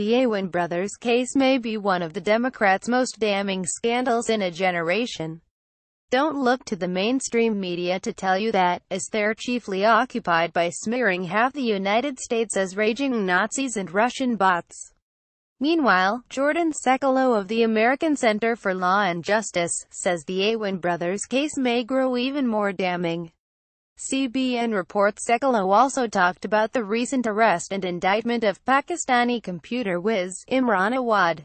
The Awin brothers case may be one of the Democrats' most damning scandals in a generation. Don't look to the mainstream media to tell you that, as they're chiefly occupied by smearing half the United States as raging Nazis and Russian bots. Meanwhile, Jordan Sekulow of the American Center for Law and Justice, says the Awin brothers' case may grow even more damning. CBN reports Sekolo also talked about the recent arrest and indictment of Pakistani computer whiz, Imran Awad.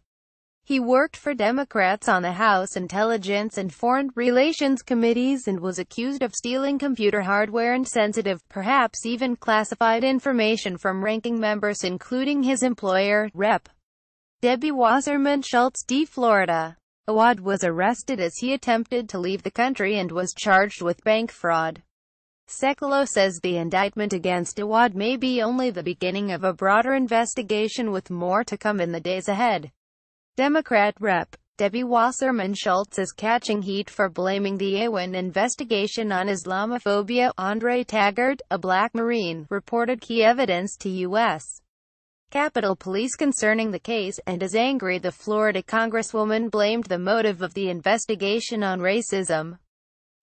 He worked for Democrats on the House Intelligence and Foreign Relations Committees and was accused of stealing computer hardware and sensitive, perhaps even classified information from ranking members including his employer, Rep. Debbie Wasserman Schultz D. Florida. Awad was arrested as he attempted to leave the country and was charged with bank fraud. Sekulow says the indictment against Awad may be only the beginning of a broader investigation with more to come in the days ahead. Democrat Rep. Debbie Wasserman Schultz is catching heat for blaming the AWIN investigation on Islamophobia. Andre Taggart, a black Marine, reported key evidence to U.S. Capitol Police concerning the case, and is angry the Florida Congresswoman blamed the motive of the investigation on racism,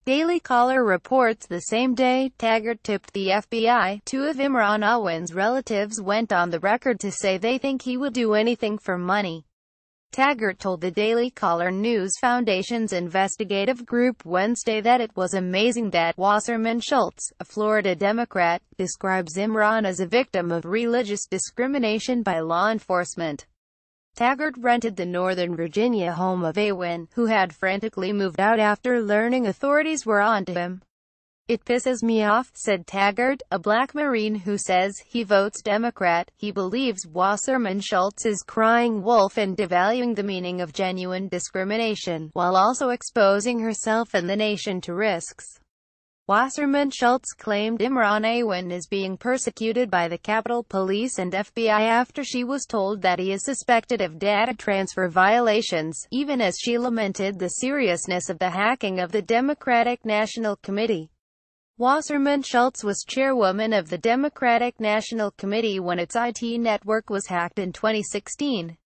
Daily Caller reports the same day, Taggart tipped the FBI. Two of Imran Awin's relatives went on the record to say they think he would do anything for money. Taggart told the Daily Caller News Foundation's investigative group Wednesday that it was amazing that Wasserman Schultz, a Florida Democrat, describes Imran as a victim of religious discrimination by law enforcement. Taggart rented the Northern Virginia home of Awin, who had frantically moved out after learning authorities were onto him. It pisses me off, said Taggart, a black Marine who says he votes Democrat. He believes Wasserman Schultz is crying wolf and devaluing the meaning of genuine discrimination, while also exposing herself and the nation to risks. Wasserman Schultz claimed Imran Awan is being persecuted by the Capitol Police and FBI after she was told that he is suspected of data transfer violations, even as she lamented the seriousness of the hacking of the Democratic National Committee. Wasserman Schultz was chairwoman of the Democratic National Committee when its IT network was hacked in 2016.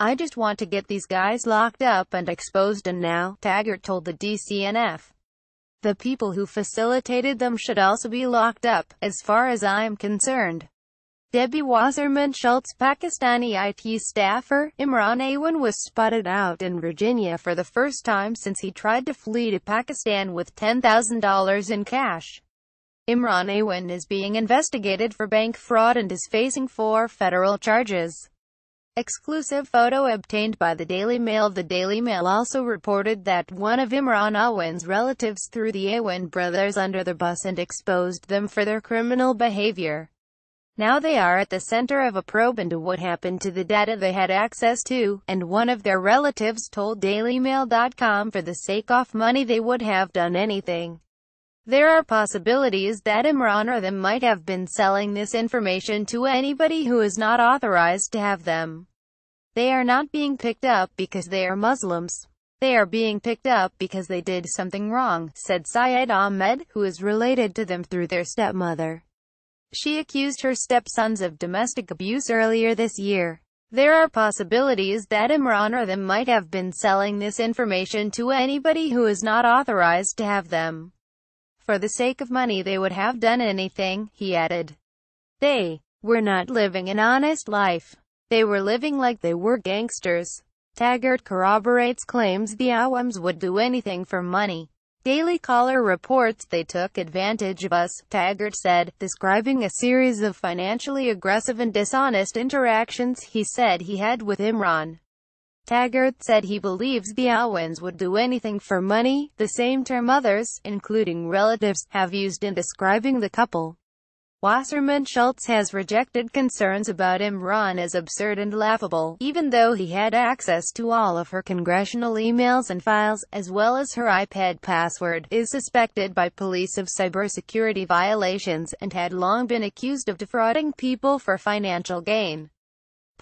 I just want to get these guys locked up and exposed and now, Taggart told the DCNF. The people who facilitated them should also be locked up, as far as I am concerned. Debbie Wasserman Schultz Pakistani IT staffer, Imran Awan was spotted out in Virginia for the first time since he tried to flee to Pakistan with $10,000 in cash. Imran Awan is being investigated for bank fraud and is facing four federal charges. Exclusive photo obtained by the Daily Mail The Daily Mail also reported that one of Imran Awan's relatives threw the Awan brothers under the bus and exposed them for their criminal behavior. Now they are at the center of a probe into what happened to the data they had access to, and one of their relatives told DailyMail.com for the sake of money they would have done anything. There are possibilities that Imran or them might have been selling this information to anybody who is not authorized to have them. They are not being picked up because they are Muslims. They are being picked up because they did something wrong, said Syed Ahmed, who is related to them through their stepmother. She accused her stepsons of domestic abuse earlier this year. There are possibilities that Imran or them might have been selling this information to anybody who is not authorized to have them. For the sake of money they would have done anything, he added. They were not living an honest life. They were living like they were gangsters. Taggart corroborates claims the Awams would do anything for money. Daily Caller reports they took advantage of us, Taggart said, describing a series of financially aggressive and dishonest interactions he said he had with Imran. Taggart said he believes the Owens would do anything for money, the same term others, including relatives, have used in describing the couple. Wasserman Schultz has rejected concerns about Imran as absurd and laughable, even though he had access to all of her congressional emails and files, as well as her iPad password, is suspected by police of cybersecurity violations, and had long been accused of defrauding people for financial gain.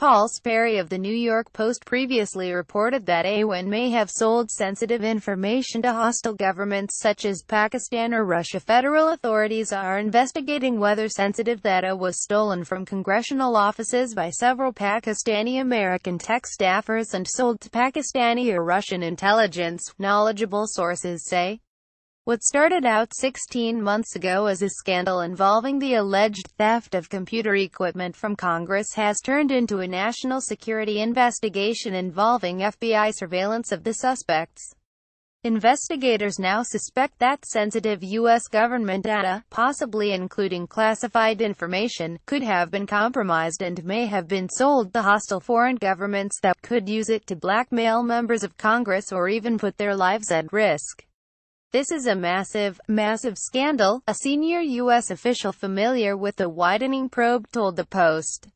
Paul Sperry of the New York Post previously reported that Awen may have sold sensitive information to hostile governments such as Pakistan or Russia. Federal authorities are investigating whether sensitive data was stolen from congressional offices by several Pakistani-American tech staffers and sold to Pakistani or Russian intelligence, knowledgeable sources say. What started out 16 months ago as a scandal involving the alleged theft of computer equipment from Congress has turned into a national security investigation involving FBI surveillance of the suspects. Investigators now suspect that sensitive U.S. government data, possibly including classified information, could have been compromised and may have been sold to hostile foreign governments that could use it to blackmail members of Congress or even put their lives at risk. This is a massive, massive scandal, a senior U.S. official familiar with the widening probe told the Post.